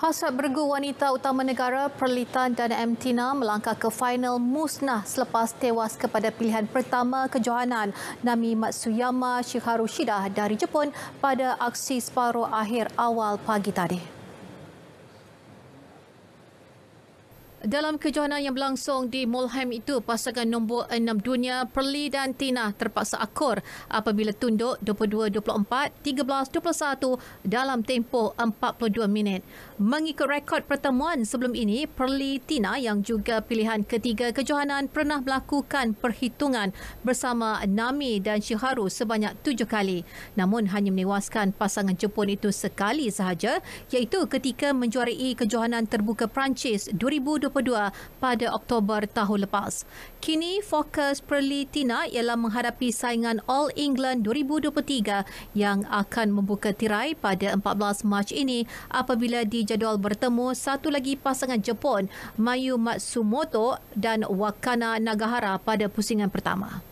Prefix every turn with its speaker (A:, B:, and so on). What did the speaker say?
A: Hasrat Bergu Wanita Utama Negara Perlitan dan MTINA melangkah ke final musnah selepas tewas kepada pilihan pertama kejohanan Nami Matsuyama Shiharu Shida dari Jepun pada aksi separuh akhir awal pagi tadi. Dalam kejohanan yang berlangsung di Mulheim itu, pasangan nombor enam dunia Perli dan Tina terpaksa akur apabila tunduk 22-24, 13-21 dalam tempoh 42 minit. Mengikut rekod pertemuan sebelum ini, Perli Tina yang juga pilihan ketiga kejohanan pernah melakukan perhitungan bersama Nami dan Shiharu sebanyak tujuh kali. Namun hanya menewaskan pasangan Jepun itu sekali sahaja iaitu ketika menjuarai kejohanan terbuka Perancis 2021. 2022 pada Oktober tahun lepas. Kini fokus Perli Tina ialah menghadapi saingan All England 2023 yang akan membuka tirai pada 14 Mac ini apabila dijadual bertemu satu lagi pasangan Jepun, Mayu Matsumoto dan Wakana Nagahara pada pusingan pertama.